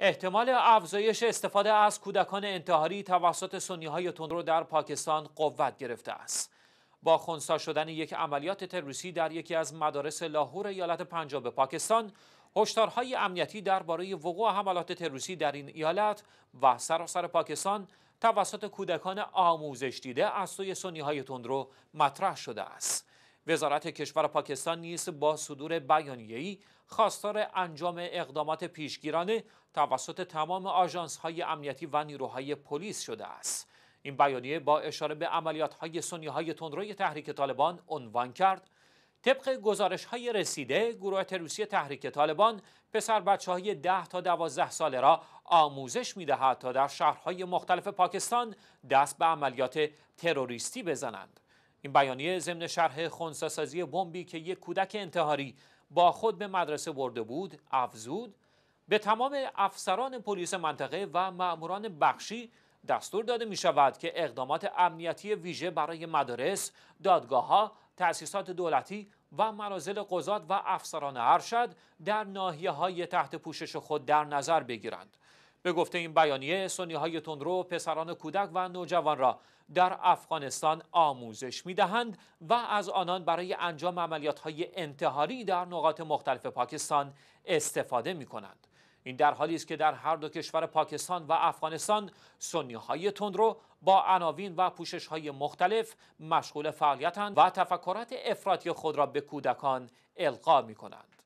احتمال افزایش استفاده از کودکان انتحاری توسط سنی های تندرو در پاکستان قوت گرفته است. با خونسا شدن یک عملیات تروریستی در یکی از مدارس لاهور ایالت پنجاب پاکستان، هشدارهای امنیتی درباره وقوع حملات تروریستی در این ایالت و سراسر پاکستان توسط کودکان آموزش دیده از سوی سنی های تندرو مطرح شده است. وزارت کشور پاکستان نیز با صدور بیانیه‌ای خواستار انجام اقدامات پیشگیرانه توسط تمام آژانس‌های امنیتی و نیروهای پلیس شده است. این بیانیه با اشاره به عملیات‌های سنی‌های تندروی تحریک طالبان عنوان کرد طبق گزارش های رسیده گروه تروریستی تحریک طالبان پسر بچه های 10 تا 12 ساله را آموزش می دهد تا در شهرهای مختلف پاکستان دست به عملیات تروریستی بزنند این بیانیه ضمن شرح خونساسازی بمبی که یک کودک انتحاری با خود به مدرسه برده بود افزود به تمام افسران پلیس منطقه و ماموران بخشی دستور داده می شود که اقدامات امنیتی ویژه برای مدارس، دادگاه ها، تأسیسات دولتی و منازل قضات و افسران ارشد در ناحیه های تحت پوشش خود در نظر بگیرند. به گفته این بیانیه سنی های تندرو پسران کودک و نوجوان را در افغانستان آموزش می دهند و از آنان برای انجام عملیات های انتحاری در نقاط مختلف پاکستان استفاده می کنند. این در حالی است که در هر دو کشور پاکستان و افغانستان سنی های تندرو با عناوین و پوشش های مختلف مشغول فعالیتند و تفکرات افراطی خود را به کودکان القا می کنند.